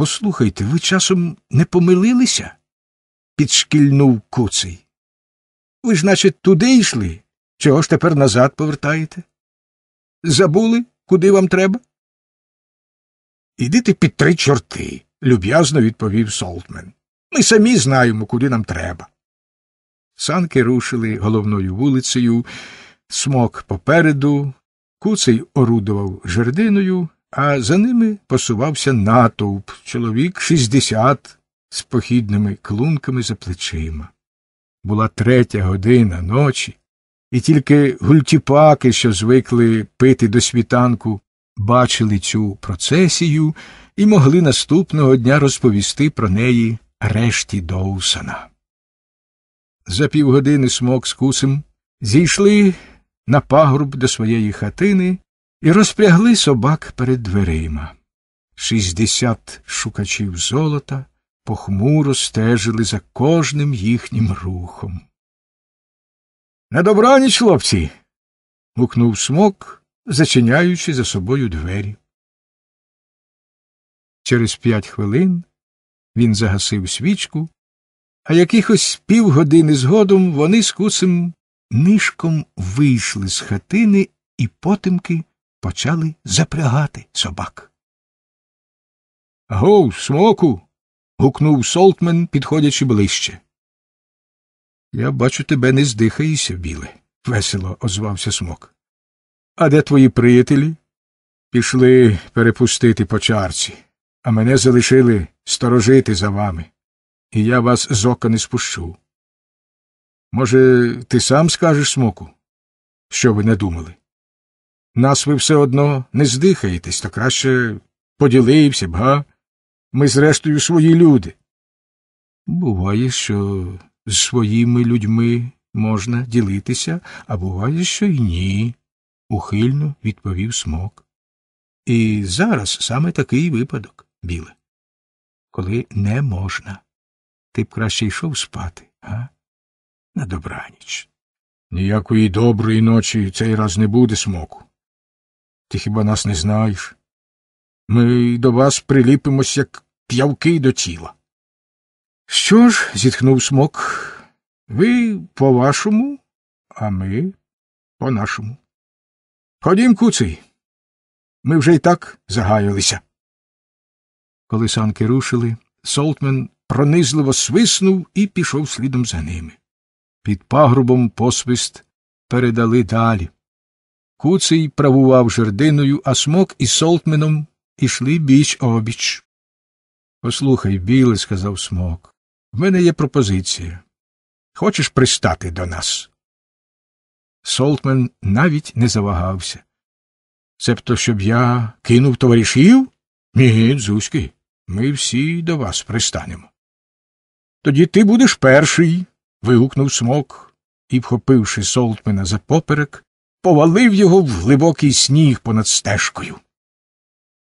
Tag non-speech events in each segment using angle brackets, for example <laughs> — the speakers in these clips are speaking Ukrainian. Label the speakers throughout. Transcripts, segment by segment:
Speaker 1: Послухайте, ви часом не помилилися? підшкільнув куций. Ви ж, значить, туди йшли, чого ж тепер назад повертаєте? Забули, куди вам треба? Ідите під три чорти, люб'язно відповів Солтмен. Ми самі знаємо, куди нам треба. Санки рушили головною вулицею, смок попереду, куций орудував жердиною а за ними посувався натовп, чоловік шістдесят з похідними клунками за плечима. Була третя година ночі, і тільки гультіпаки, що звикли пити до світанку, бачили цю процесію і могли наступного дня розповісти про неї решті Доусона. За півгодини смок з кусем зійшли на пагорб до своєї хатини і розпрягли собак перед дверима. Шістдесят шукачів золота похмуро стежили за кожним їхнім рухом. На добраніч, хлопці. гукнув смок, зачиняючи за собою двері. Через п'ять хвилин він загасив свічку, а якихось півгодини згодом вони з куцим нишком вийшли з хатини і потемки почали запрягати собак. Гов, смоку. гукнув Солтмен, підходячи ближче. Я бачу, тебе не здихаєшся, біле, весело озвався смок. А де твої приятелі? Пішли перепустити по чарці, а мене залишили сторожити за вами, і я вас з ока не спущу. Може, ти сам скажеш смоку, що ви надумали? Нас ви все одно не здихаєтесь, то краще поділився б, га? Ми, зрештою, свої люди. Буває, що з своїми людьми можна ділитися, а буває, що й ні, ухильно відповів смок. І зараз саме такий випадок, біле, коли не можна. Ти б краще йшов спати, га? На добраніч. Ніякої доброї ночі цей раз не буде смоку. Ти хіба нас не знаєш? Ми до вас приліпимось, як п'явки до тіла. Що ж, зітхнув смок, ви по вашому, а ми по нашому. Ходім, куций. Ми вже й так загаялися. Коли санки рушили, Солтмен пронизливо свиснув і пішов слідом за ними. Під пагрубом посвист передали далі. Куций правував жердиною, а смок із солтменом ішли біч обіч. Послухай, біле, сказав смок, в мене є пропозиція. Хочеш пристати до нас? Солтмен навіть не завагався. Себто, щоб я кинув товаришів? Ні, Дзузьки, ми всі до вас пристанемо. Тоді ти будеш перший. вигукнув смок і, вхопивши солтмена за поперек, повалив його в глибокий сніг понад стежкою.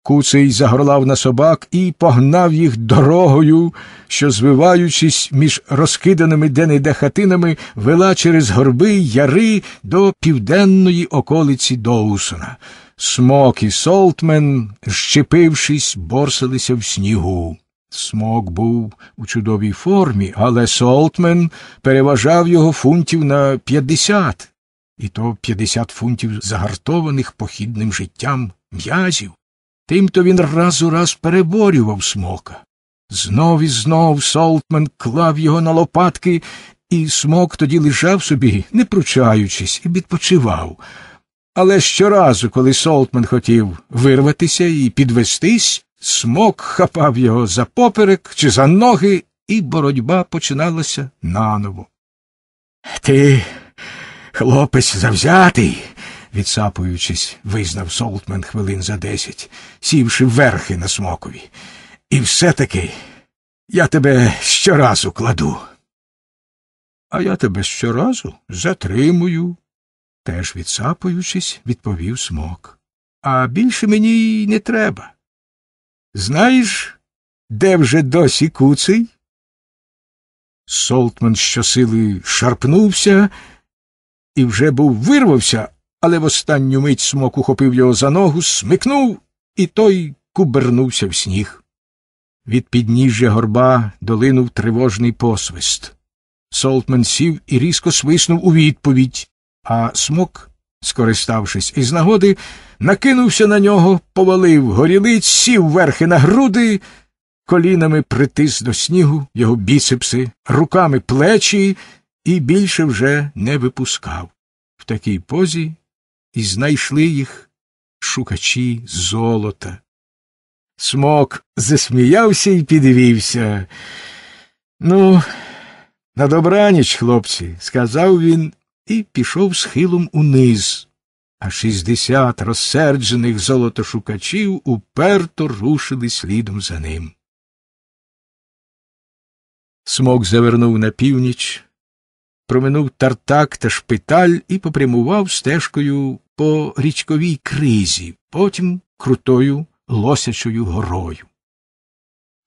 Speaker 1: Куций загорлав на собак і погнав їх дорогою, що, звиваючись між розкиданими де не де хатинами, вела через горби яри до південної околиці Доусона. Смок і Солтмен, щепившись, борсилися в снігу. Смок був у чудовій формі, але Солтмен переважав його фунтів на п'ятдесят і то п'ятдесят фунтів загартованих похідним життям м'язів. Тимто він раз у раз переборював смока. Знов і знов Солтмен клав його на лопатки, і смок тоді лежав собі, не пручаючись, і відпочивав. Але щоразу, коли Солтмен хотів вирватися і підвестись, смок хапав його за поперек чи за ноги, і боротьба починалася наново. Ти Хлопець завзятий, відсапуючись, визнав Солтмен хвилин за десять, сівши верхи на смокові. І все-таки я тебе щоразу кладу. А я тебе щоразу затримую, теж відсапуючись, відповів смок. А більше мені й не треба. Знаєш, де вже досі куций? Солтман щосили шарпнувся і вже був вирвався, але в останню мить смок ухопив його за ногу, смикнув, і той кубернувся в сніг. Від підніжжя горба долинув тривожний посвист. Солтмен сів і різко свиснув у відповідь, а смок, скориставшись із нагоди, накинувся на нього, повалив горілиць, сів верхи на груди, колінами притис до снігу його біцепси, руками плечі, і більше вже не випускав. В такій позі і знайшли їх шукачі золота. Смок засміявся і підвівся. Ну, на добраніч, хлопці, сказав він і пішов схилом униз. А шістдесят розсерджених золотошукачів уперто рушили слідом за ним. Смок завернув на північ, проминув тартак та шпиталь і попрямував стежкою по річковій кризі, потім крутою лосячою горою.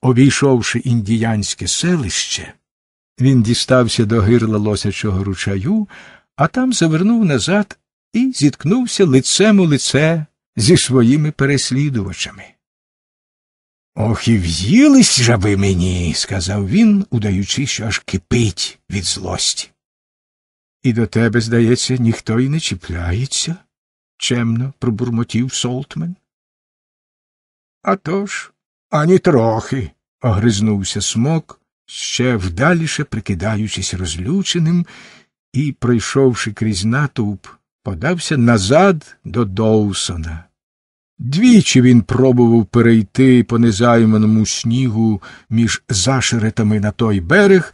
Speaker 1: Обійшовши індіянське селище, він дістався до гирла лосячого ручаю, а там завернув назад і зіткнувся лицем у лице зі своїми переслідувачами. Ох, і в'їлись же ви мені, сказав він, удаючи, що аж кипить від злості. І до тебе, здається, ніхто й не чіпляється, чемно пробурмотів Солтмен. «А тож, ані трохи, огризнувся смок, ще вдаліше прикидаючись розлюченим і, пройшовши крізь натовп, подався назад до Доусона. Двічі він пробував перейти по незайманому снігу між зашеретами на той берег,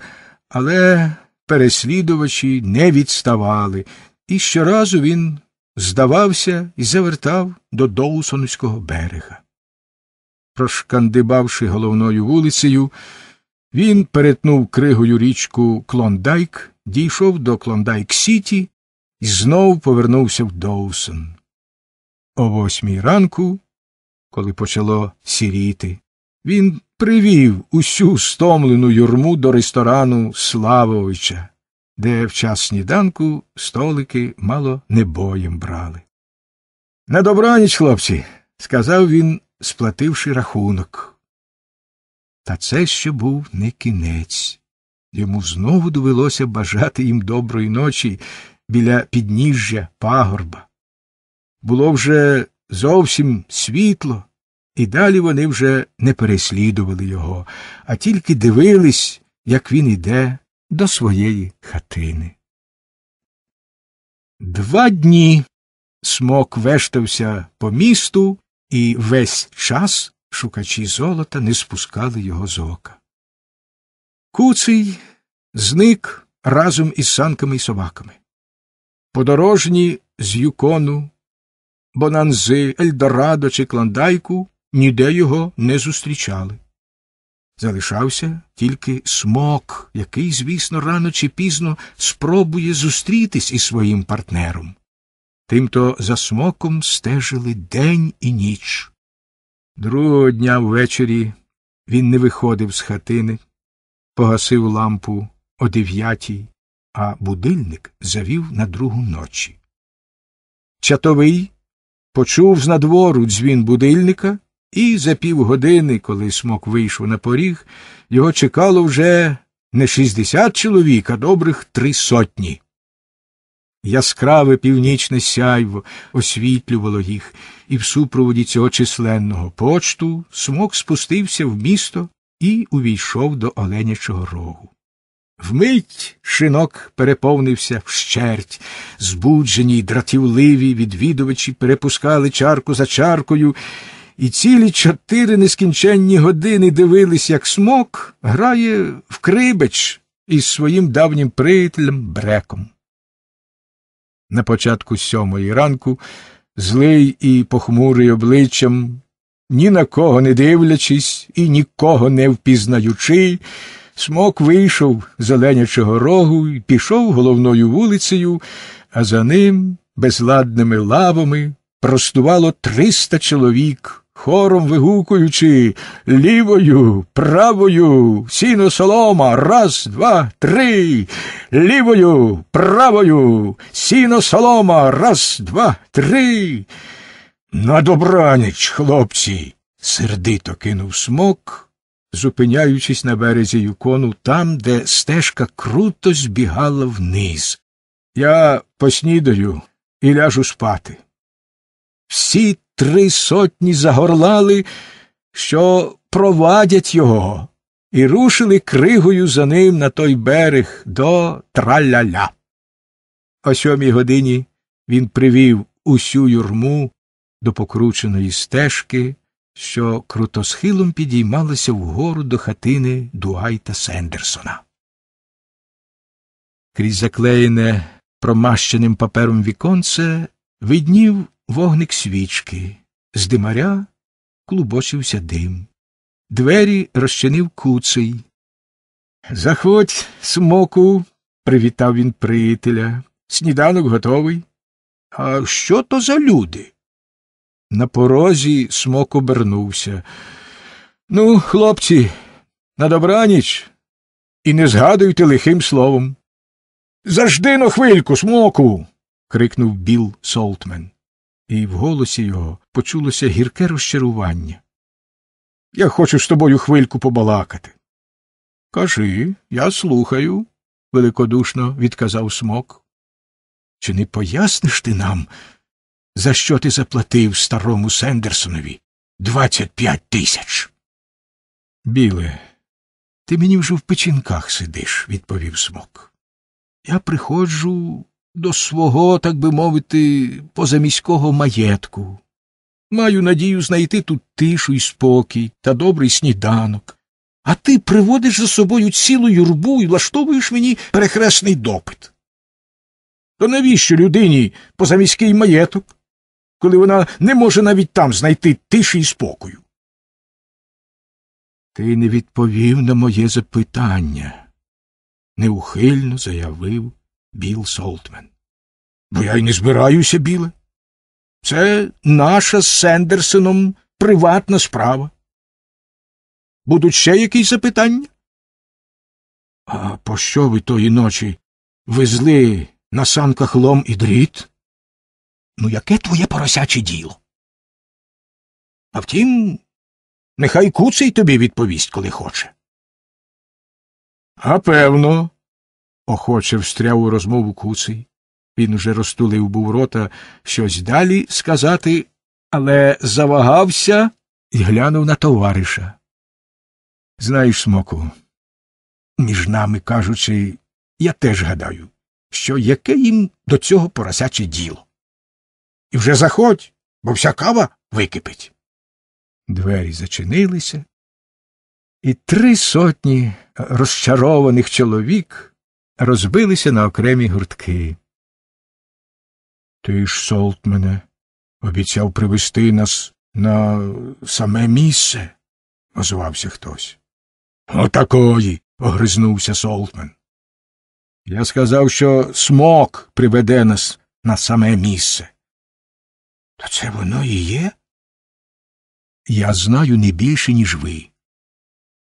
Speaker 1: але переслідувачі не відставали, і щоразу він здавався і завертав до Доусонського берега. Прошкандибавши головною вулицею, він перетнув кригою річку Клондайк, дійшов до Клондайк Сіті і знов повернувся в Доусон. О восьмій ранку, коли почало сіріти, він привів усю стомлену юрму до ресторану Славовича, де в час сніданку столики мало не боєм брали. На добраніч, хлопці, сказав він, сплативши рахунок. Та це ще був не кінець. Йому знову довелося бажати їм доброї ночі біля підніжжя пагорба. Було вже зовсім світло і далі вони вже не переслідували його, а тільки дивились, як він іде до своєї хатини. Два дні смок вештався по місту, і весь час шукачі золота не спускали його з ока. Куций зник разом із санками і собаками. Подорожні з Юкону, Бонанзи, Ельдорадо чи Клондайку ніде його не зустрічали. Залишався тільки смок, який, звісно, рано чи пізно спробує зустрітись із своїм партнером. Тимто за смоком стежили день і ніч. Другого дня ввечері він не виходив з хатини, погасив лампу о дев'ятій, а будильник завів на другу ночі. Чатовий почув з надвору дзвін будильника і за півгодини, коли смок вийшов на поріг, його чекало вже не шістдесят чоловік, а добрих три сотні. Яскраве північне сяйво освітлювало їх, і в супроводі цього численного почту смок спустився в місто і увійшов до Оленячого рогу. Вмить шинок переповнився вщерть. Збуджені й дратівливі відвідувачі перепускали чарку за чаркою і цілі чотири нескінченні години дивились, як смок грає в крибич із своїм давнім приятелем бреком. На початку сьомої ранку злий і похмурий обличчям, ні на кого не дивлячись і нікого не впізнаючи, смок вийшов з Оленячого рогу і пішов головною вулицею, а за ним безладними лавами простувало триста чоловік хором вигукуючи лівою, правою, сіно солома, раз, два, три, лівою, правою, сіно солома, раз, два, три. На добраніч, хлопці, сердито кинув смок, зупиняючись на березі юкону там, де стежка круто збігала вниз. Я поснідаю і ляжу спати. Всі три сотні загорлали, що провадять його, і рушили кригою за ним на той берег до траляля. О сьомій годині він привів усю юрму до покрученої стежки, що крутосхилом підіймалася вгору до хатини Дуайта Сендерсона. Крізь заклеєне промащеним папером віконце виднів вогник свічки, з димаря клубочився дим. Двері розчинив куций. Заходь, смоку, привітав він приятеля. Сніданок готовий. А що то за люди? На порозі смок обернувся. Ну, хлопці, на добраніч і не згадуйте лихим словом. Зажди на хвильку, смоку. крикнув Біл Солтмен і в голосі його почулося гірке розчарування. Я хочу з тобою хвильку побалакати. Кажи, я слухаю, великодушно відказав смок. Чи не поясниш ти нам, за що ти заплатив старому Сендерсонові двадцять п'ять тисяч? Біле, ти мені вже в печінках сидиш, відповів смок. Я приходжу до свого, так би мовити, позаміського маєтку. Маю надію знайти тут тишу і спокій та добрий сніданок. А ти приводиш за собою цілу юрбу і влаштовуєш мені перехресний допит. То навіщо людині позаміський маєток, коли вона не може навіть там знайти тиші і спокою? Ти не відповів на моє запитання, неухильно заявив Біл Солтмен. Бо я й не збираюся, біле. Це наша з Сендерсеном приватна справа. Будуть ще якісь запитання? А пощо ви тої ночі везли на санках лом і дріт? Ну, яке твоє поросяче діло? А втім, нехай куций тобі відповість, коли хоче. А певно, охоче встряв у розмову куций. Він уже розтулив був рота щось далі сказати, але завагався і глянув на товариша. Знаєш, смоку, між нами кажучи, я теж гадаю, що яке їм до цього поросяче діло. І вже заходь, бо вся кава википить. Двері зачинилися, і три сотні розчарованих чоловік розбилися на окремі гуртки. Ти ж, солт мене, обіцяв привести нас на саме місце, озвався хтось. Отакої. огризнувся Солтмен. Я сказав, що смок приведе нас на саме місце. То це воно і є? Я знаю не більше, ніж ви.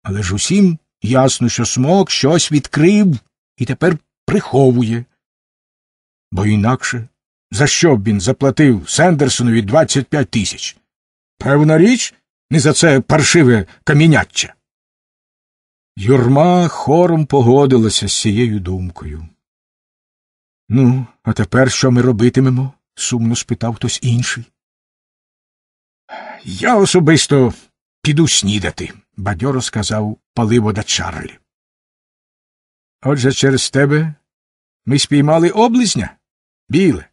Speaker 1: Але ж усім ясно, що смок щось відкрив і тепер приховує. Бо інакше за що б він заплатив Сендерсонові 25 тисяч? Певна річ, не за це паршиве каміняччя. Юрма хором погодилася з цією думкою. Ну, а тепер що ми робитимемо? сумно спитав хтось інший. Я особисто піду снідати, бадьоро сказав паливода Чарлі. Отже, через тебе ми спіймали облизня? Біле.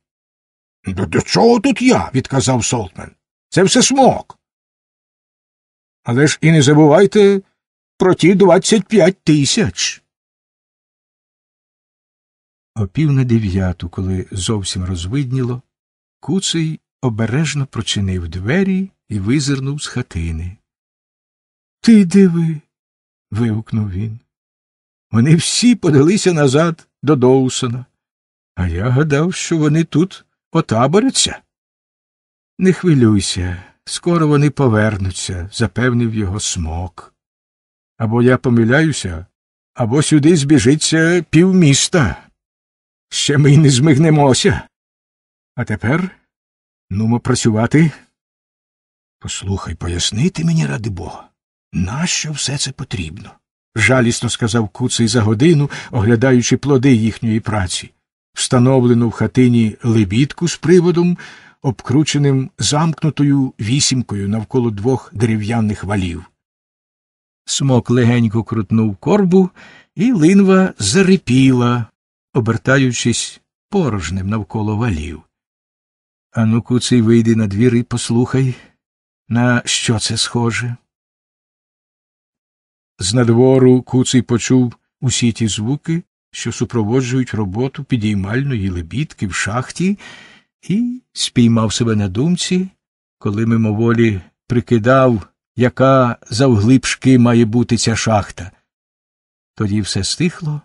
Speaker 1: До, до чого тут я? відказав Солтмен. Це все смок. Але ж і не забувайте про ті двадцять п'ять тисяч. О пів на дев'яту, коли зовсім розвидніло, куций обережно прочинив двері і визирнув з хатини. Ти диви. вигукнув він. Вони всі подалися назад до Доусона. А я гадав, що вони тут отаборяться. Не хвилюйся, скоро вони повернуться, запевнив його смок. Або я помиляюся, або сюди збіжиться півміста. Ще ми й не змигнемося. А тепер нумо працювати. Послухай, пояснити мені, ради Бога, нащо все це потрібно? жалісно сказав куций за годину, оглядаючи плоди їхньої праці, встановлену в хатині лебідку з приводом, обкрученим замкнутою вісімкою навколо двох дерев'яних валів. Смок легенько крутнув корбу, і линва зарипіла, обертаючись порожним навколо валів. Ану, куций, вийди на двір і послухай, на що це схоже. З надвору куций почув усі ті звуки, що супроводжують роботу підіймальної лебідки в шахті, і спіймав себе на думці, коли мимоволі прикидав, яка завглибшки має бути ця шахта. Тоді все стихло,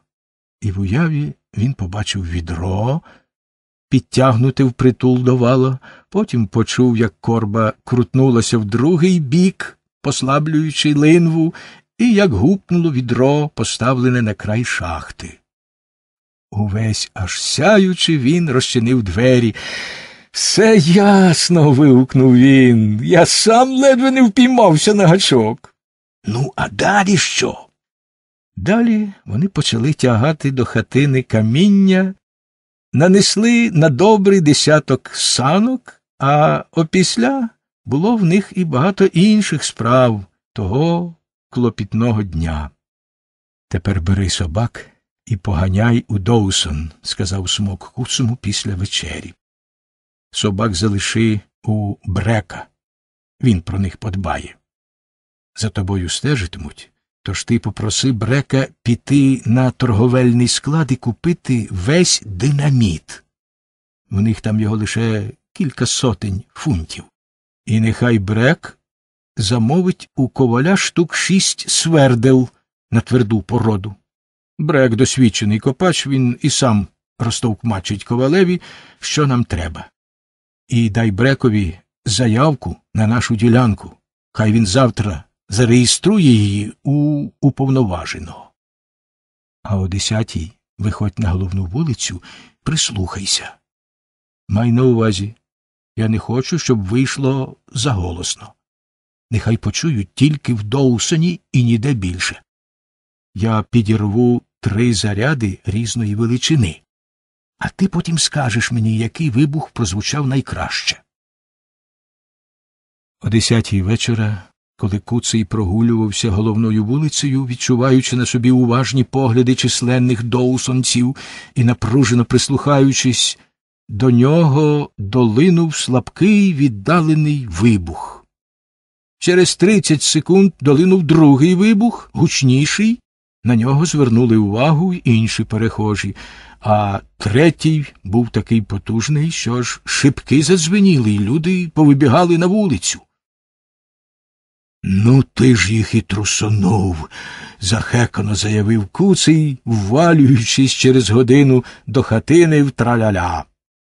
Speaker 1: і в уяві він побачив відро, підтягнуте впритул до вала, потім почув, як корба крутнулася в другий бік, послаблюючи линву, і як гупнуло відро, поставлене на край шахти. Увесь аж сяючи, він розчинив двері. Все ясно. вигукнув він. Я сам ледве не впіймався на гачок. Ну, а далі що? Далі вони почали тягати до хатини каміння, нанесли на добрий десяток санок, а опісля було в них і багато інших справ того клопітного дня. Тепер бери собак і поганяй у Доусон, сказав смок кусому після вечері. Собак залиши у брека. Він про них подбає. За тобою стежитимуть, тож ти попроси брека піти на торговельний склад і купити весь динаміт. В них там його лише кілька сотень фунтів. І нехай брек замовить у коваля штук шість свердел на тверду породу. Брек досвідчений копач, він і сам розтовкмачить ковалеві, що нам треба. І дай Брекові заявку на нашу ділянку. Хай він завтра зареєструє її у уповноваженого. А о десятій виходь на головну вулицю, прислухайся. Май на увазі. Я не хочу, щоб вийшло заголосно нехай почують тільки в Доусоні і ніде більше. Я підірву три заряди різної величини, а ти потім скажеш мені, який вибух прозвучав найкраще. О десятій вечора, коли куций прогулювався головною вулицею, відчуваючи на собі уважні погляди численних доусонців і напружено прислухаючись, до нього долинув слабкий віддалений вибух. Через 30 секунд долинув другий вибух, гучніший. На нього звернули увагу й інші перехожі, а третій був такий потужний, що ж шибки задзвеніли, і люди повибігали на вулицю. Ну, ти ж їх і трусонув, захекано заявив куций, ввалюючись через годину до хатини в траляля.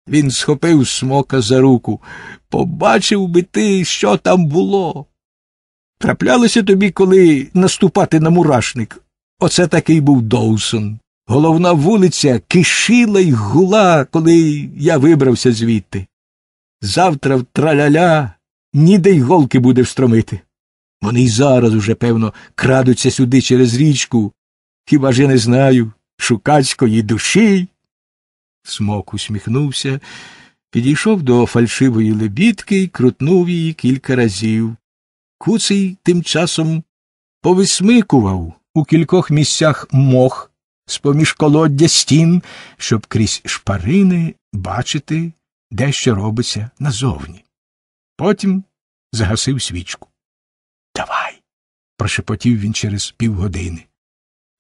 Speaker 1: Він схопив смока за руку. Побачив би ти, що там було. Траплялося тобі, коли наступати на мурашник. Оце такий був Доусон. Головна вулиця кишила й гула, коли я вибрався звідти. Завтра в траляля ніде й голки буде встромити. Вони й зараз уже, певно, крадуться сюди через річку. Хіба ж я не знаю шукацької душі? Смок усміхнувся, підійшов до фальшивої лебідки і крутнув її кілька разів. Куций тим часом повисмикував у кількох місцях мох з поміж колоддя стін, щоб крізь шпарини бачити, де що робиться назовні. Потім загасив свічку. Давай. прошепотів він через півгодини.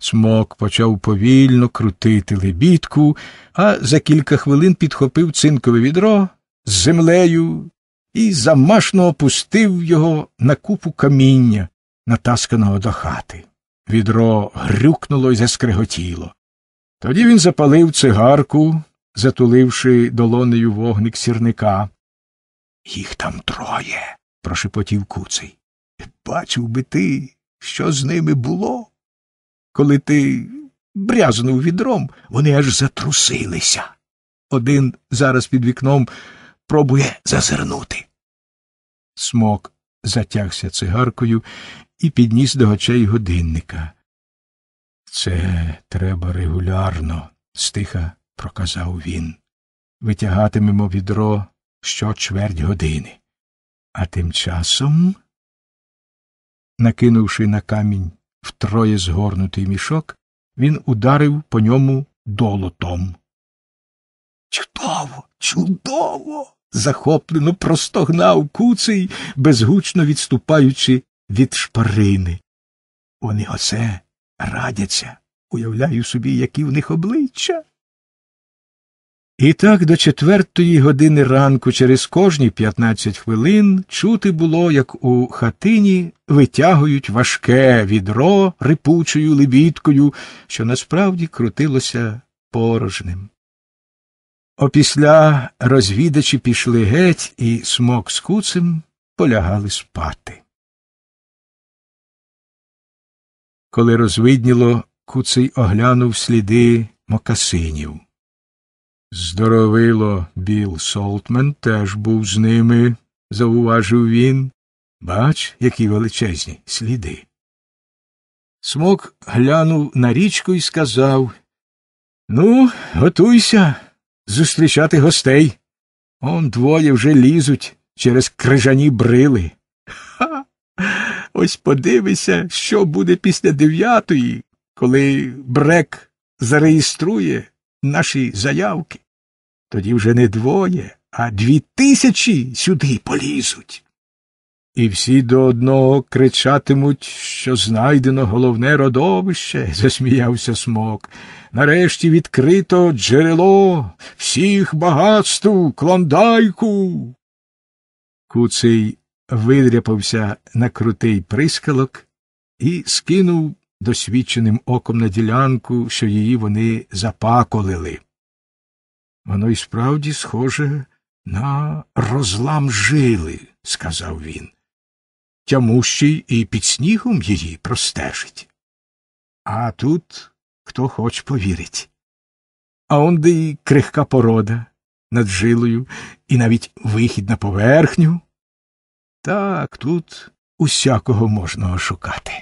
Speaker 1: Смок почав повільно крутити лебідку, а за кілька хвилин підхопив цинкове відро з землею і замашно опустив його на купу каміння, натасканого до хати. Відро грюкнуло і заскриготіло. Тоді він запалив цигарку, затуливши долонею вогник сірника. Їх там троє, прошепотів куций. Бачив би ти, що з ними було. Коли ти брязнув відром, вони аж затрусилися. Один зараз під вікном пробує зазирнути. Смок затягся цигаркою і підніс до очей годинника. Це треба регулярно, стиха проказав він. Витягатимемо відро що чверть години. А тим часом, накинувши на камінь втроє згорнутий мішок, він ударив по ньому долотом. Чудово, чудово захоплено ну, простогнав куций, безгучно відступаючи від шпарини. Вони осе радяться, уявляю собі, які в них обличчя. І так до четвертої години ранку через кожні п'ятнадцять хвилин чути було, як у хатині витягують важке відро рипучою лебідкою, що насправді крутилося порожним. Опісля розвідачі пішли геть, і смок з куцем полягали спати. Коли розвидніло, куций оглянув сліди мокасинів. Здоровило Біл Солтмен теж був з ними, зауважив він. Бач, які величезні сліди. Смок глянув на річку і сказав Ну, готуйся зустрічати гостей. Он двоє вже лізуть через крижані брили. Ха. Ось подивися, що буде після дев'ятої, коли Брек зареєструє наші заявки. Тоді вже не двоє, а дві тисячі сюди полізуть. І всі до одного кричатимуть, що знайдено головне родовище, засміявся смок нарешті відкрито джерело всіх багатств, клондайку. Куций видряпався на крутий прискалок і скинув досвідченим оком на ділянку, що її вони запаколили. Воно й справді схоже на розлам жили, сказав він. Тямущий і під снігом її простежить. А тут хто хоч повірить. А онде і крихка порода над жилою і навіть вихід на поверхню. Так, тут усякого можна шукати.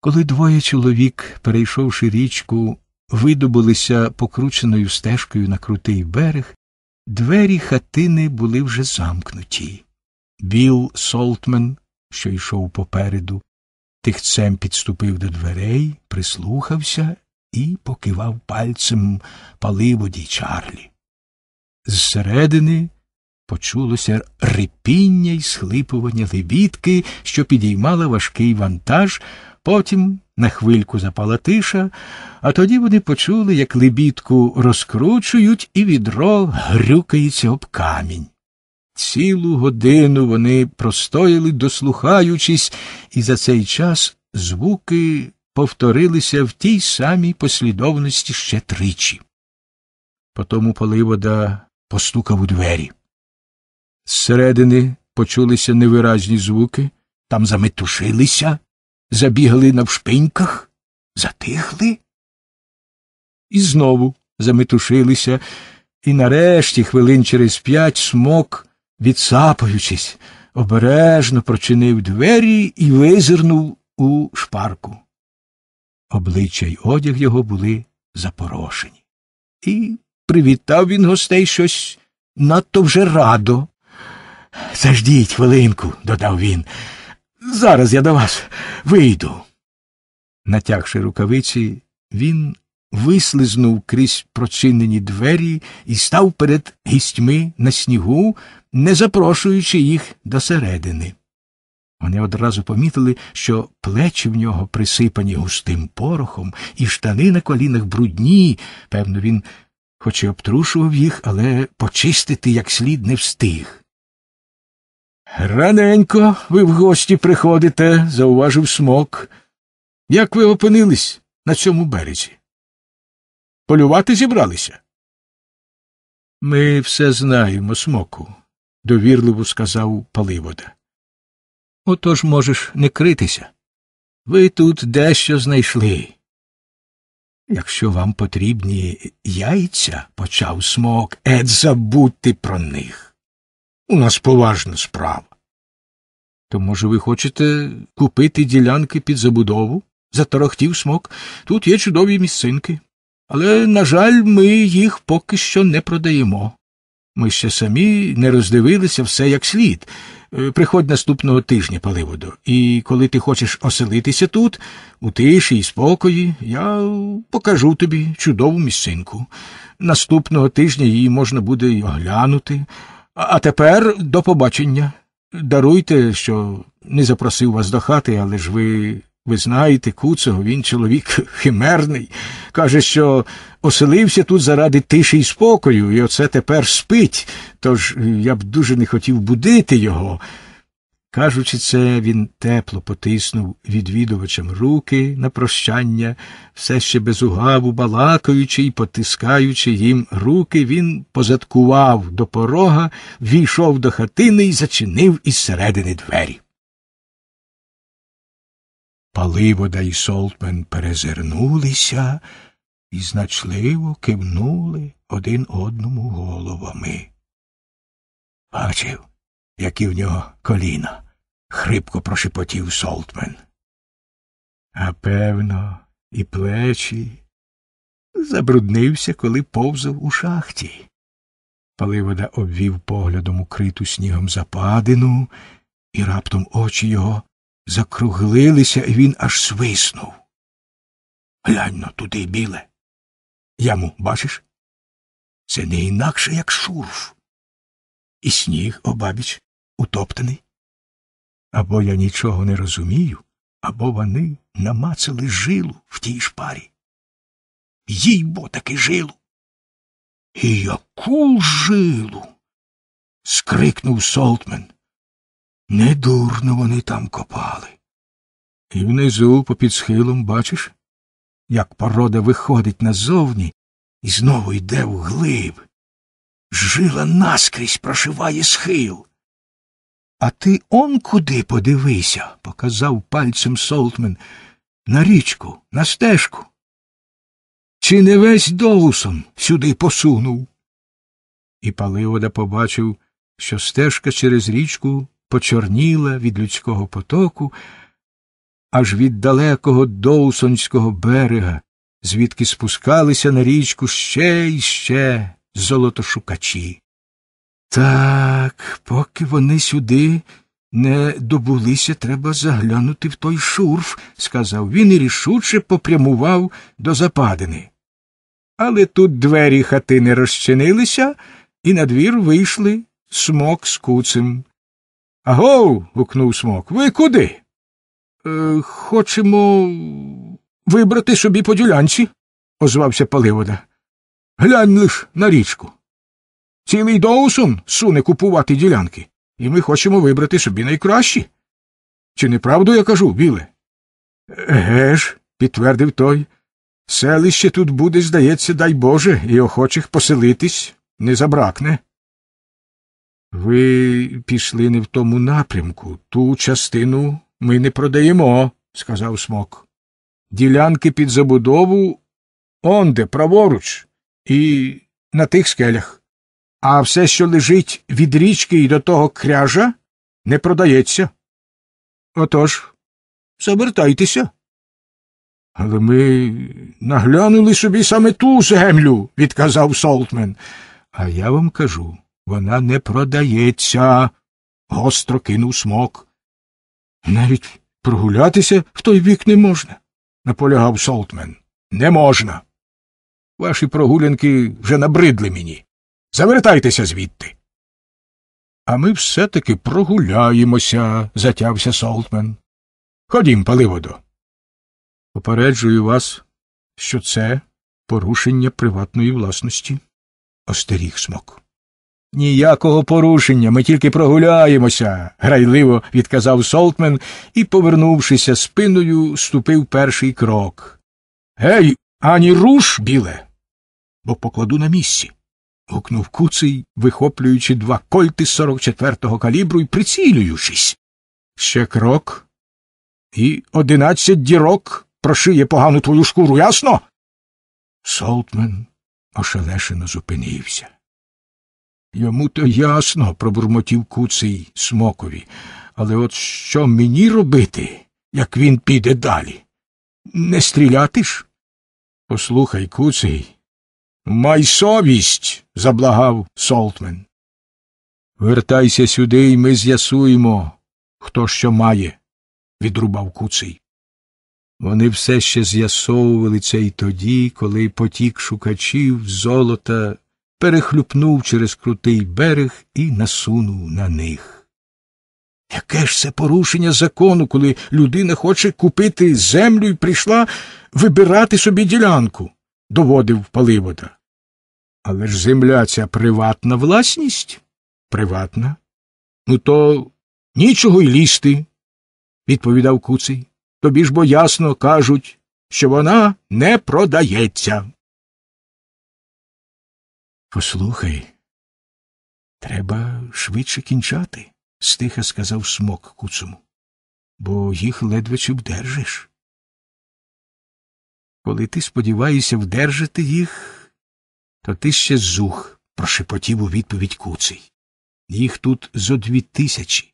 Speaker 1: Коли двоє чоловік, перейшовши річку, видобулися покрученою стежкою на крутий берег, двері хатини були вже замкнуті. Біл Солтмен, що йшов попереду, тихцем підступив до дверей, прислухався і покивав пальцем паливодій Чарлі. Зсередини почулося рипіння й схлипування лебідки, що підіймала важкий вантаж, потім на хвильку запала тиша, а тоді вони почули, як лебідку розкручують, і відро грюкається об камінь. Цілу годину вони простояли, дослухаючись, і за цей час звуки повторилися в тій самій послідовності ще тричі. Потому поливода постукав у двері. Зсередини почулися невиразні звуки, там заметушилися, забігали навшпиньках, затихли. І знову заметушилися, і нарешті, хвилин через п'ять, смок. Відсапуючись, обережно прочинив двері і визирнув у шпарку. Обличчя й одяг його були запорошені. І привітав він гостей щось надто вже радо. Заждіть хвилинку, додав він. Зараз я до вас вийду. Натягши рукавиці, він вислизнув крізь прочинені двері і став перед гістьми на снігу, не запрошуючи їх до середини. Вони одразу помітили, що плечі в нього присипані густим порохом, і штани на колінах брудні. Певно, він хоч і обтрушував їх, але почистити як слід не встиг. Раненько ви в гості приходите, зауважив смок. Як ви опинились на цьому березі? полювати зібралися. Ми все знаємо, смоку, довірливо сказав Паливода. Отож можеш не критися. Ви тут дещо знайшли. Якщо вам потрібні яйця, почав смок, ед забудьте про них. У нас поважна справа. То, може, ви хочете купити ділянки під забудову? заторохтів смок. Тут є чудові місцинки. Але, на жаль, ми їх поки що не продаємо. Ми ще самі не роздивилися все як слід. Е, приходь наступного тижня, Паливодо, і коли ти хочеш оселитися тут, у тиші і спокої, я покажу тобі чудову місцинку. Наступного тижня її можна буде й оглянути. А тепер до побачення. Даруйте, що не запросив вас до хати, але ж ви ви знаєте, куцого він чоловік <laughs> химерний. Каже, що оселився тут заради тиші й спокою, і оце тепер спить, тож е, я б дуже не хотів будити його. Кажучи це, він тепло потиснув відвідувачам руки на прощання, все ще без угаву балакаючи і потискаючи їм руки, він позадкував до порога, війшов до хатини і зачинив із середини двері. Паливода і Солтмен перезирнулися і значливо кивнули один одному головами. Бачив, які в нього коліна, хрипко прошепотів Солтмен. А певно, і плечі забруднився, коли повзав у шахті. Паливода обвів поглядом укриту снігом западину, і раптом очі його закруглилися, і він аж свиснув. Глянь ну туди, біле. Яму, бачиш? Це не інакше, як шурф. І сніг, обабіч, утоптаний. Або я нічого не розумію, або вони намацали жилу в тій шпарі. Їй бо таки жилу. І яку жилу? скрикнув Солтмен. Недурно вони там копали. І внизу, попід схилом, бачиш, як порода виходить назовні і знову йде вглиб. Жила наскрізь прошиває схил. А ти он куди подивися, показав пальцем Солтмен, на річку, на стежку. Чи не весь Доусон сюди посунув? І Паливода побачив, що стежка через річку почорніла від людського потоку, аж від далекого доусонського берега, звідки спускалися на річку ще й ще золотошукачі. Так, поки вони сюди не добулися, треба заглянути в той шурф, сказав він і рішуче попрямував до западини. Але тут двері хатини розчинилися, і на двір вийшли смок з куцем. Агов. гукнув смок. Ви куди? Е, Хочемо вибрати собі по ділянці, озвався Паливода. Глянь лиш на річку. Цілий доусун суне купувати ділянки, і ми хочемо вибрати собі найкращі. Чи не правду я кажу, біле? Еге ж, підтвердив той. Селище тут буде, здається, дай Боже, і охочих поселитись не забракне. Ви пішли не в тому напрямку. Ту частину ми не продаємо, сказав смок. Ділянки під забудову онде, праворуч, і на тих скелях. А все, що лежить від річки і до того кряжа, не продається. Отож, завертайтеся. Але ми наглянули собі саме ту землю, відказав Солтмен. А я вам кажу. Вона не продається, гостро кинув смок. Навіть прогулятися в той вік не можна, наполягав Солтмен. Не можна. Ваші прогулянки вже набридли мені. Завертайтеся звідти. А ми все таки прогуляємося, затявся Солтмен. Ходім, паливодо. Попереджую вас, що це порушення приватної власності, остеріг смок. Ніякого порушення, ми тільки прогуляємося, грайливо відказав Солтмен і, повернувшися спиною, ступив перший крок. Гей, ані руш, біле, бо покладу на місці. гукнув куций, вихоплюючи два кольти 44-го калібру і прицілюючись. Ще крок. І одинадцять дірок прошиє погану твою шкуру, ясно? Солтмен ошелешено зупинився. Йому то ясно, пробурмотів куций смокові. Але от що мені робити, як він піде далі? Не стріляти ж? Послухай, куций. Май совість. заблагав Солтмен. Вертайся сюди, і ми з'ясуємо, хто що має, відрубав куций. Вони все ще з'ясовували це й тоді, коли потік шукачів золота перехлюпнув через крутий берег і насунув на них. Яке ж це порушення закону, коли людина хоче купити землю і прийшла вибирати собі ділянку, доводив Паливода. Але ж земля ця приватна власність? Приватна. Ну, то нічого й лізти, відповідав куций. Тобі ж бо ясно кажуть, що вона не продається. Послухай, треба швидше кінчати, стиха сказав смок куцому, бо їх ледве чи вдержиш. Коли ти сподіваєшся вдержати їх, то ти ще зух, прошепотів у відповідь куций. Їх тут зо дві тисячі.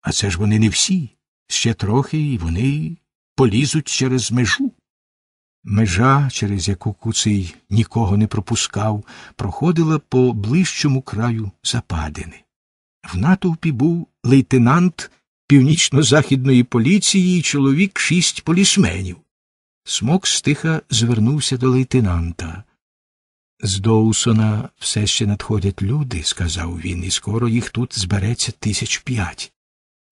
Speaker 1: А це ж вони не всі. Ще трохи і вони полізуть через межу. Межа, через яку куций нікого не пропускав, проходила по ближчому краю западини. В натовпі був лейтенант північно-західної поліції і чоловік шість полісменів. Смок стиха звернувся до лейтенанта. З Доусона все ще надходять люди, сказав він, і скоро їх тут збереться тисяч п'ять.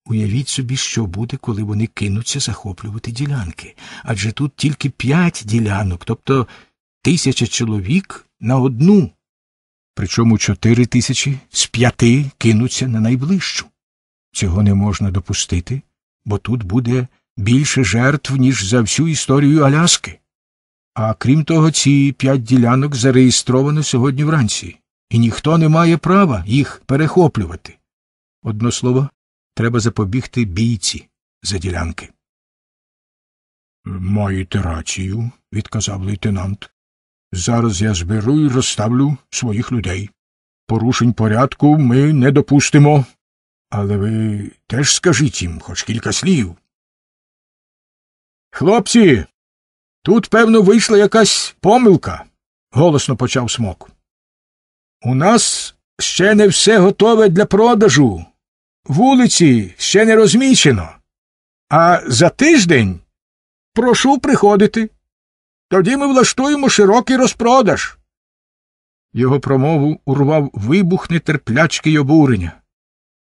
Speaker 1: Уявіть собі, що буде, коли вони кинуться захоплювати ділянки. Адже тут тільки п'ять ділянок, тобто тисяча чоловік на одну, причому чотири тисячі з п'яти кинуться на найближчу. Цього не можна допустити, бо тут буде більше жертв, ніж за всю історію Аляски. А крім того, ці п'ять ділянок зареєстровано сьогодні вранці, і ніхто не має права їх перехоплювати. Одно слово, треба запобігти бійці за ділянки. Маєте рацію, відказав лейтенант. Зараз я зберу і розставлю своїх людей. Порушень порядку ми не допустимо. Але ви теж скажіть їм хоч кілька слів. Хлопці, тут, певно, вийшла якась помилка, голосно почав смок. У нас ще не все готове для продажу. Вулиці ще не розмічено, а за тиждень прошу приходити. Тоді ми влаштуємо широкий розпродаж. Його промову урвав вибух нетерплячки й обурення.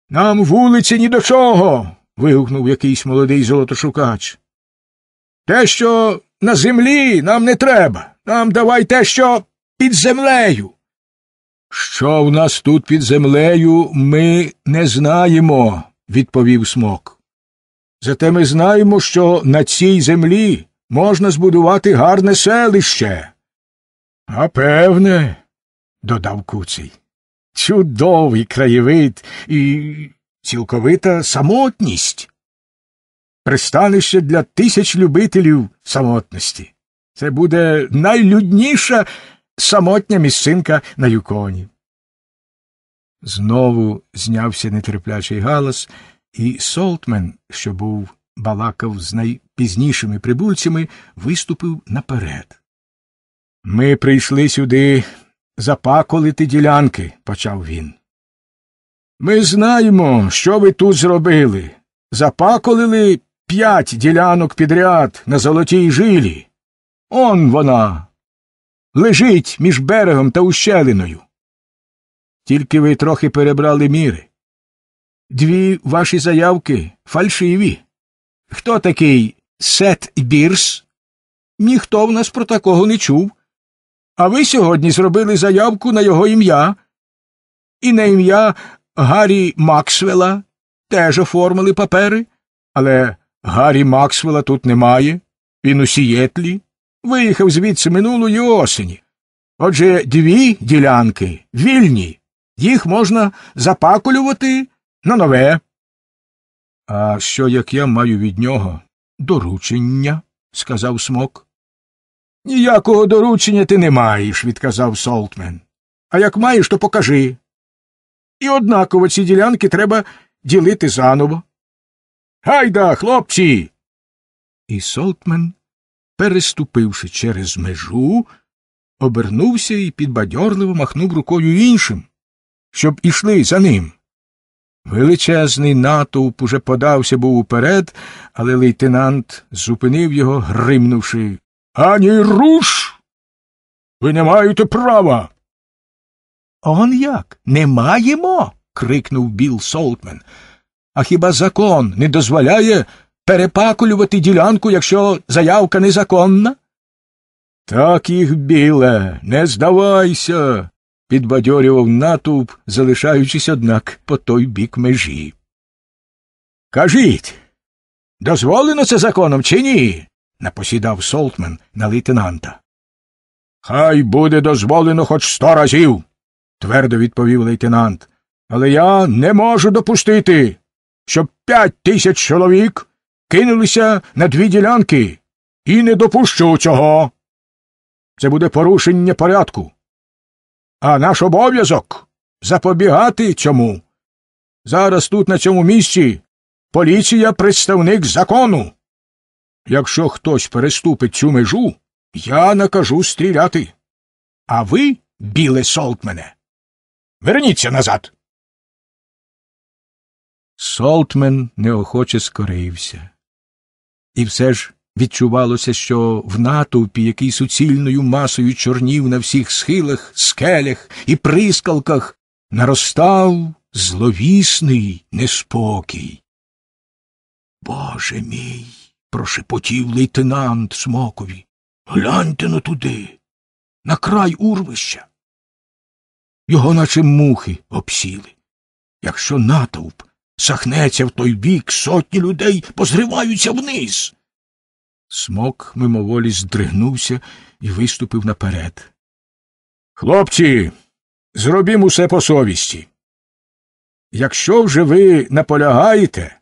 Speaker 1: Нам вулиці ні до чого. вигукнув якийсь молодий золотошукач. Те, що на землі, нам не треба. Нам давай те, що під землею. Що в нас тут під землею, ми не знаємо, відповів смок. Зате ми знаємо, що на цій землі можна збудувати гарне селище. А певне, додав куций. Чудовий краєвид і цілковита самотність. Пристанище для тисяч любителів самотності. Це буде найлюдніша самотня місцинка на юконі. Знову знявся нетерплячий галас, і Солтмен, що був балакав з найпізнішими прибульцями, виступив наперед. Ми прийшли сюди запаколити ділянки, почав він. Ми знаємо, що ви тут зробили. Запаколили п'ять ділянок підряд на золотій жилі. Он вона, лежить між берегом та ущелиною. Тільки ви трохи перебрали міри. Дві ваші заявки фальшиві. Хто такий Сет Бірс? Ніхто в нас про такого не чув. А ви сьогодні зробили заявку на його ім'я. І на ім'я Гаррі Максвелла теж оформили папери, але Гаррі Максвелла тут немає. Він у сієтлі. Виїхав звідси минулої осені. Отже, дві ділянки вільні. Їх можна запакулювати на нове. А що як я маю від нього доручення? сказав смок. Ніякого доручення ти не маєш, відказав Солтмен. А як маєш, то покажи. І однаково ці ділянки треба ділити заново. Гайда, хлопці. І Солтмен переступивши через межу, обернувся і підбадьорливо махнув рукою іншим, щоб ішли за ним. Величезний натовп уже подався був уперед, але лейтенант зупинив його, гримнувши Ані руш. Ви не маєте права. Он як? Не маємо? крикнув Білл Солтмен. А хіба закон не дозволяє перепакулювати ділянку, якщо заявка незаконна? Так їх біле, не здавайся, підбадьорював натовп, залишаючись, однак, по той бік межі. Кажіть, дозволено це законом чи ні? напосідав Солтмен на лейтенанта. Хай буде дозволено хоч сто разів, твердо відповів лейтенант. Але я не можу допустити, щоб п'ять тисяч чоловік кинулися на дві ділянки і не допущу цього. Це буде порушення порядку. А наш обов'язок запобігати цьому. Зараз тут, на цьому місці, поліція представник закону. Якщо хтось переступить цю межу, я накажу стріляти. А ви, біле Солтмене, верніться назад. Солтмен неохоче скорився. І все ж відчувалося, що в натовпі, який суцільною масою чорнів на всіх схилах, скелях і прискалках, наростав зловісний неспокій. Боже мій. прошепотів лейтенант Смокові. Гляньте но туди, на край урвища. Його, наче мухи, обсіли. Якщо натовп сахнеться в той бік, сотні людей позриваються вниз. Смок мимоволі здригнувся і виступив наперед. Хлопці, зробім усе по совісті. Якщо вже ви наполягаєте,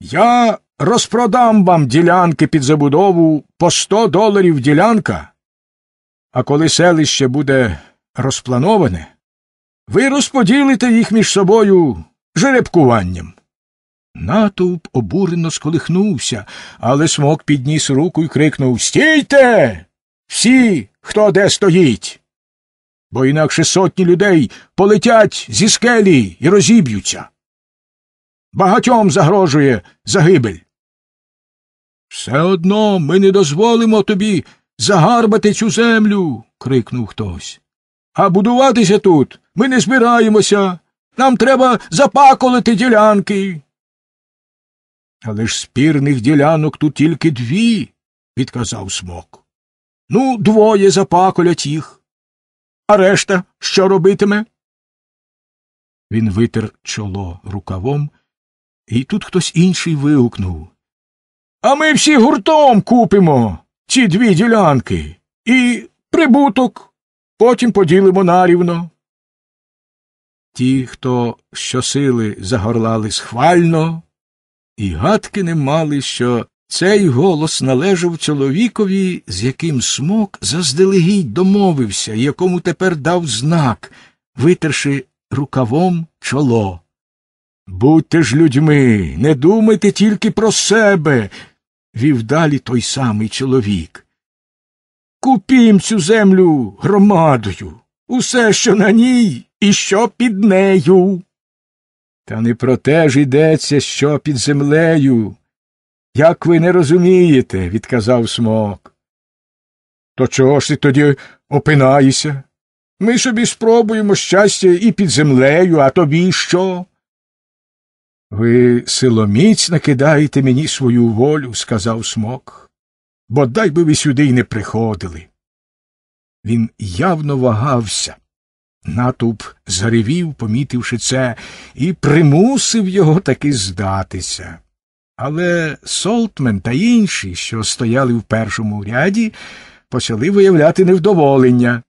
Speaker 1: я розпродам вам ділянки під забудову по сто доларів ділянка, а коли селище буде розплановане, ви розподілите їх між собою жеребкуванням. Натовп обурено сколихнувся, але смок підніс руку і крикнув Стійте всі, хто де стоїть. Бо інакше сотні людей полетять зі скелі і розіб'ються. Багатьом загрожує загибель. Все одно ми не дозволимо тобі загарбати цю землю. крикнув хтось. А будуватися тут ми не збираємося. Нам треба запаколити ділянки. Але ж спірних ділянок тут тільки дві, відказав смок. Ну, двоє запаколять їх. А решта що робитиме? Він витер чоло рукавом, і тут хтось інший вигукнув. А ми всі гуртом купимо ці дві ділянки і прибуток потім поділимо нарівно. Ті, хто щосили загорлали схвально, і гадки не мали, що цей голос належав чоловікові, з яким смок заздалегідь домовився, якому тепер дав знак, витерши рукавом чоло. Будьте ж людьми, не думайте тільки про себе, вів далі той самий чоловік. Купім цю землю громадою, усе, що на ній і що під нею. Та не про те ж йдеться, що під землею. Як ви не розумієте, відказав смок. То чого ж ти тоді опинаєшся? Ми собі спробуємо щастя і під землею, а тобі що? Ви силоміць накидаєте мені свою волю, сказав смок, бо дай би ви сюди й не приходили. Він явно вагався, Натуп заревів, помітивши це, і примусив його таки здатися. Але Солтмен та інші, що стояли в першому ряді, почали виявляти невдоволення.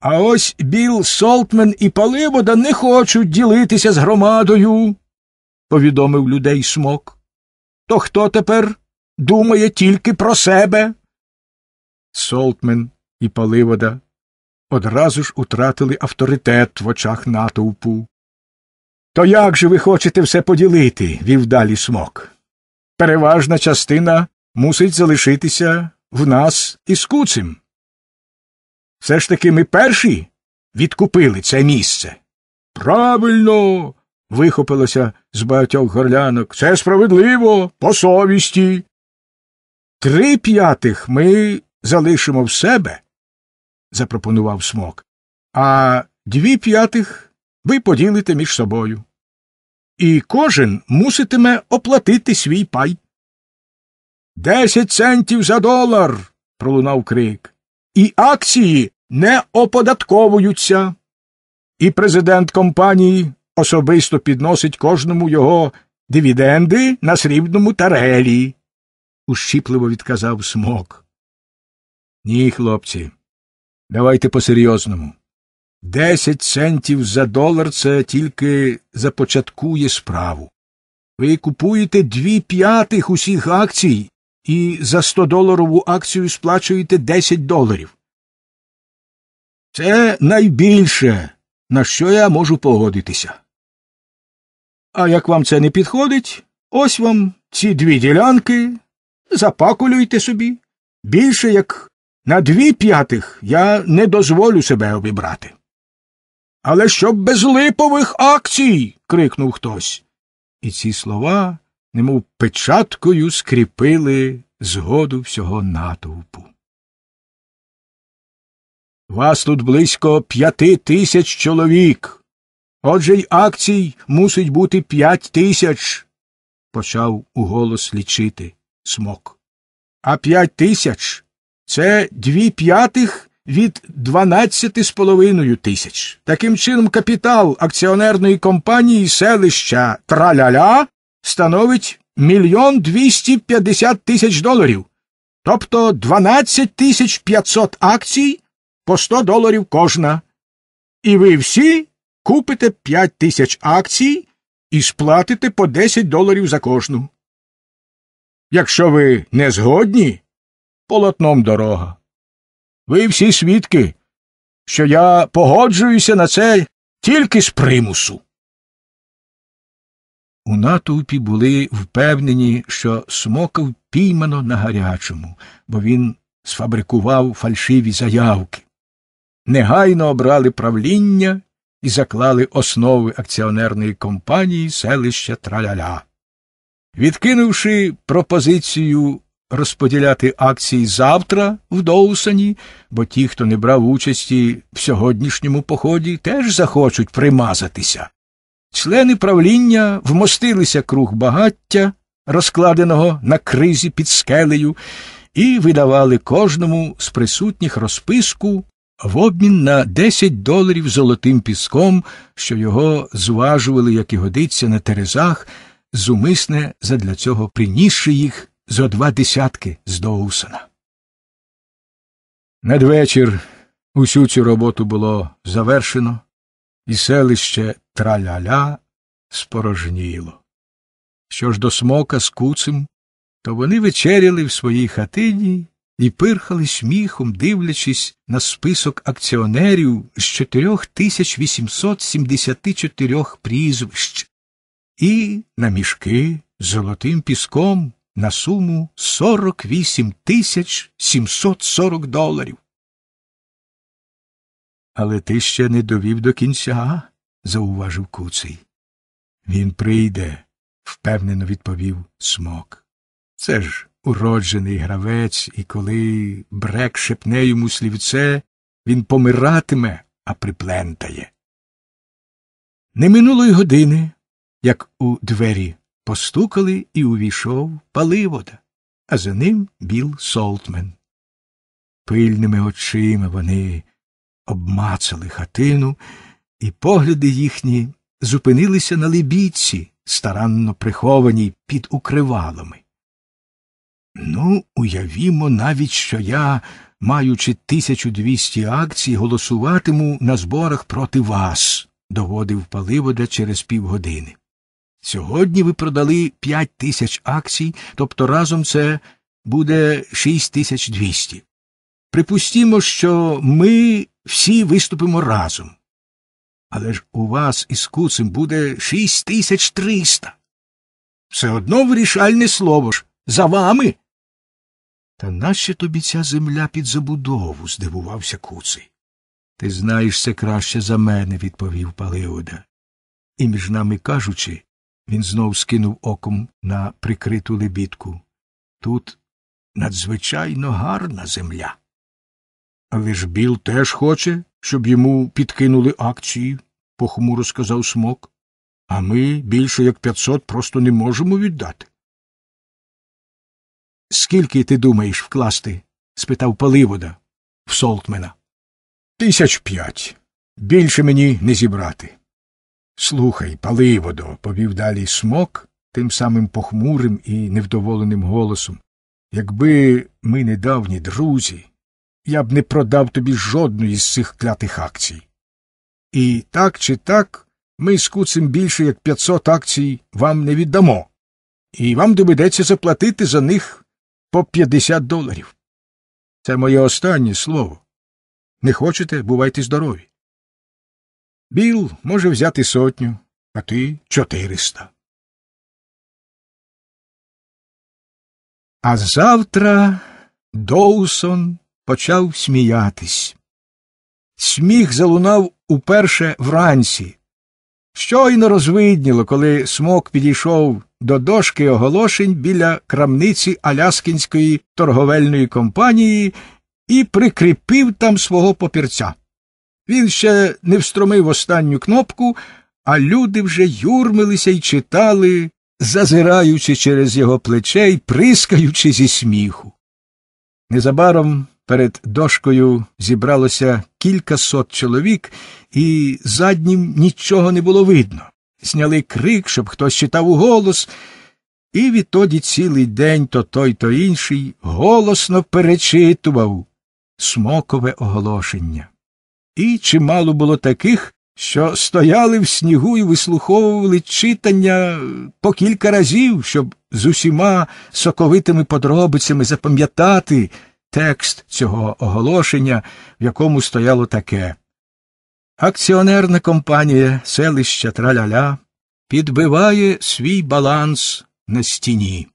Speaker 1: А ось Біл Солтмен і паливода не хочуть ділитися з громадою, повідомив людей смок. То хто тепер думає тільки про себе? Солтмен і Паливода одразу ж утратили авторитет в очах натовпу. То як же ви хочете все поділити, вів далі смок. Переважна частина мусить залишитися в нас із куцем. Все ж таки ми перші відкупили це місце. Правильно. вихопилося з багатьох горлянок. Це справедливо, по совісті. Три п'ятих ми залишимо в себе, запропонував смок, а дві п'ятих ви поділите між собою. І кожен муситиме оплатити свій пай. Десять центів за долар. пролунав крик. І акції не оподатковуються. І президент компанії особисто підносить кожному його дивіденди на срібному тарелі. ущіпливо відказав смок. Ні, хлопці. Давайте по-серйозному. Десять центів за долар це тільки започаткує справу. Ви купуєте дві п'ятих усіх акцій і за стодоларову акцію сплачуєте десять доларів. Це найбільше, на що я можу погодитися. А як вам це не підходить, ось вам ці дві ділянки запакулюйте собі. Більше як на дві п'ятих я не дозволю себе обібрати. Але щоб без липових акцій. крикнув хтось. І ці слова, немов печаткою, скріпили згоду всього натовпу. Вас тут близько п'яти тисяч чоловік. Отже й акцій мусить бути п'ять тисяч, почав уголос лічити смок. А п'ять тисяч це дві п'ятих від дванадцяти з половиною тисяч. Таким чином, капітал акціонерної компанії селища Траляля становить мільйон двісті п'ятдесят тисяч доларів, тобто 12 тисяч 500 акцій по сто доларів кожна. І ви всі купите 5 тисяч акцій і сплатите по 10 доларів за кожну. Якщо ви не згодні, полотном дорога. Ви всі свідки, що я погоджуюся на це тільки з примусу. У натовпі були впевнені, що смокав піймано на гарячому, бо він сфабрикував фальшиві заявки. Негайно обрали правління і заклали основи акціонерної компанії селища Траляля. Відкинувши пропозицію розподіляти акції завтра в Доусані, бо ті, хто не брав участі в сьогоднішньому поході, теж захочуть примазатися. Члени правління вмостилися круг багаття, розкладеного на кризі під скелею, і видавали кожному з присутніх розписку в обмін на 10 доларів золотим піском, що його зважували, як і годиться на терезах, зумисне задля цього принісши їх зо два десятки з Доусона. Надвечір усю цю роботу було завершено, і селище траляля спорожніло. Що ж до смока з куцем, то вони вечеряли в своїй хатині і пирхали сміхом, дивлячись на список акціонерів з 4874 прізвищ і на мішки з золотим піском на суму 48 тисяч 740 доларів. Але ти ще не довів до кінця, зауважив куций. Він прийде, впевнено відповів смок. Це ж уроджений гравець, і коли брек шепне йому слівце, він помиратиме, а приплентає. Не минулої години, як у двері Постукали і увійшов паливода, а за ним біл солтмен. Пильними очима вони обмацали хатину, і погляди їхні зупинилися на лебідці, старанно прихованій під укривалами. Ну, уявімо навіть, що я, маючи 1200 акцій, голосуватиму на зборах проти вас, доводив паливода через півгодини. Сьогодні ви продали 5 тисяч акцій, тобто разом це буде 6200. Припустімо, що ми всі виступимо разом. Але ж у вас із куцем буде 6300. Все одно вирішальне слово ж за вами. Та нащо тобі ця земля під забудову? здивувався куций. Ти знаєш це краще за мене, відповів Палеода. І між нами кажучи, він знов скинув оком на прикриту лебідку. Тут надзвичайно гарна земля. Але ж Біл теж хоче, щоб йому підкинули акції, похмуро сказав смок. А ми більше як п'ятсот просто не можемо віддати. Скільки ти думаєш вкласти? спитав Паливода в Солтмена. Тисяч п'ять. Більше мені не зібрати. Слухай, паливодо, повів далі смок тим самим похмурим і невдоволеним голосом. Якби ми не давні друзі, я б не продав тобі жодної з цих клятих акцій. І так чи так ми з куцем більше як 500 акцій вам не віддамо, і вам доведеться заплатити за них по 50 доларів. Це моє останнє слово. Не хочете, бувайте здорові. Біл може взяти сотню, а ти чотириста. А завтра Доусон почав сміятись. Сміх залунав уперше вранці. Щойно розвидніло, коли смок підійшов до дошки оголошень біля крамниці Аляскінської торговельної компанії і прикріпив там свого попірця. Він ще не встромив останню кнопку, а люди вже юрмилися й читали, зазираючи через його плече й прискаючи зі сміху. Незабаром перед дошкою зібралося кілька сот чоловік, і заднім нічого не було видно. Зняли крик, щоб хтось читав уголос, і відтоді цілий день то той, то інший голосно перечитував смокове оголошення. І чимало було таких, що стояли в снігу і вислуховували читання по кілька разів, щоб з усіма соковитими подробицями запам'ятати текст цього оголошення, в якому стояло таке. Акціонерна компанія селища Траляля підбиває свій баланс на стіні.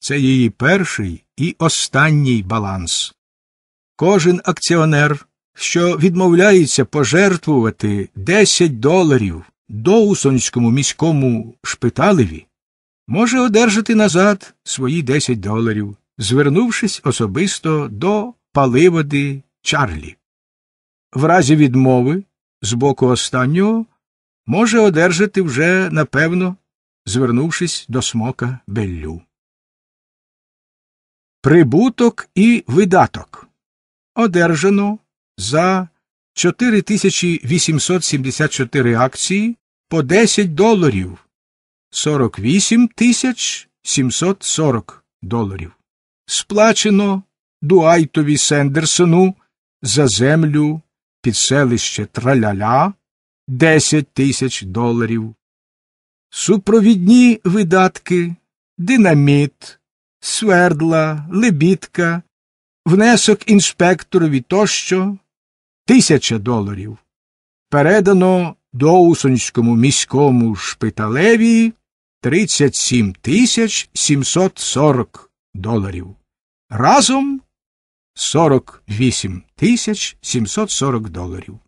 Speaker 1: Це її перший і останній баланс. Кожен акціонер що відмовляється пожертвувати 10 доларів Доусонському міському шпиталеві, може одержати назад свої 10 доларів, звернувшись особисто до паливоди Чарлі. В разі відмови з боку останнього може одержати вже, напевно, звернувшись до смока Беллю. Прибуток і видаток одержано за 4874 акції по 10 доларів 48 тисяч 740 доларів. Сплачено Дуайтові Сендерсону за землю під селище Траляля 10 тисяч доларів. Супровідні видатки, динаміт, свердла, лебідка, внесок інспекторові тощо тисяча доларів передано Доусонському міському шпиталеві 37 тисяч 740 доларів. Разом 48 тисяч 740 доларів.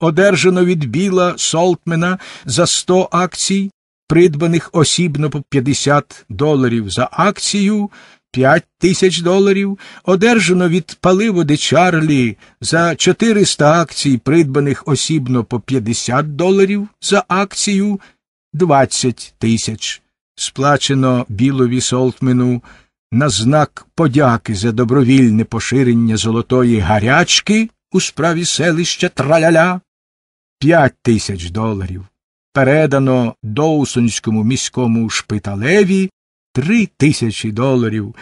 Speaker 1: Одержано від Біла Солтмена за 100 акцій, придбаних осібно по 50 доларів за акцію, П'ять тисяч доларів одержано від паливоди Чарлі за 400 акцій, придбаних осібно по 50 доларів за акцію 20 тисяч. Сплачено Білові Солтмену на знак подяки за добровільне поширення золотої гарячки у справі селища Траляля 5 тисяч доларів. Передано Доусонському міському шпиталеві три тисячі доларів,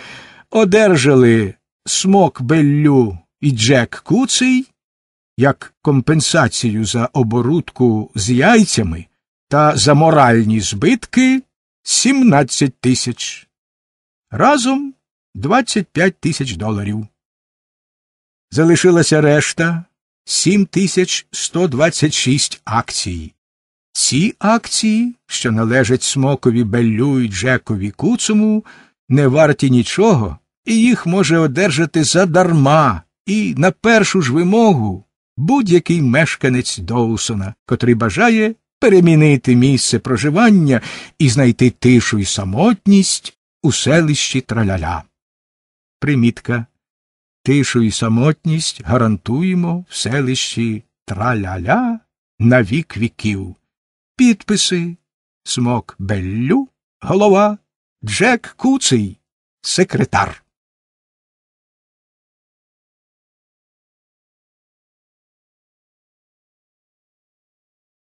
Speaker 1: одержали смок Беллю і Джек Куций як компенсацію за оборудку з яйцями та за моральні збитки 17 тисяч. Разом 25 тисяч доларів. Залишилася решта 7126 акцій. Ці акції, що належать смокові Беллю і Джекові Куцуму, не варті нічого, і їх може одержати задарма і на першу ж вимогу будь-який мешканець Доусона, котрий бажає перемінити місце проживання і знайти тишу і самотність у селищі Траляля. Примітка. Тишу і самотність гарантуємо в селищі Траляля на вік віків. Підписи Смок Беллю, голова, Джек Куций, секретар.